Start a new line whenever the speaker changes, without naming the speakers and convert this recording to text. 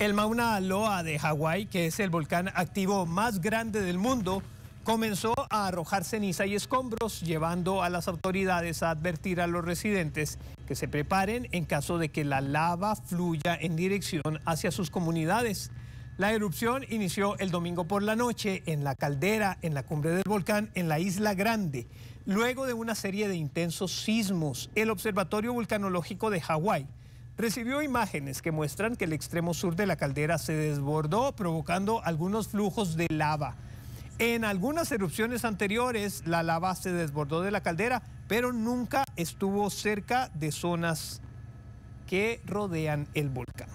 El Mauna Loa de Hawái, que es el volcán activo más grande del mundo, comenzó a arrojar ceniza y escombros, llevando a las autoridades a advertir a los residentes que se preparen en caso de que la lava fluya en dirección hacia sus comunidades. La erupción inició el domingo por la noche en la caldera, en la cumbre del volcán, en la Isla Grande. Luego de una serie de intensos sismos, el Observatorio Vulcanológico de Hawái recibió imágenes que muestran que el extremo sur de la caldera se desbordó, provocando algunos flujos de lava. En algunas erupciones anteriores, la lava se desbordó de la caldera, pero nunca estuvo cerca de zonas que rodean el volcán.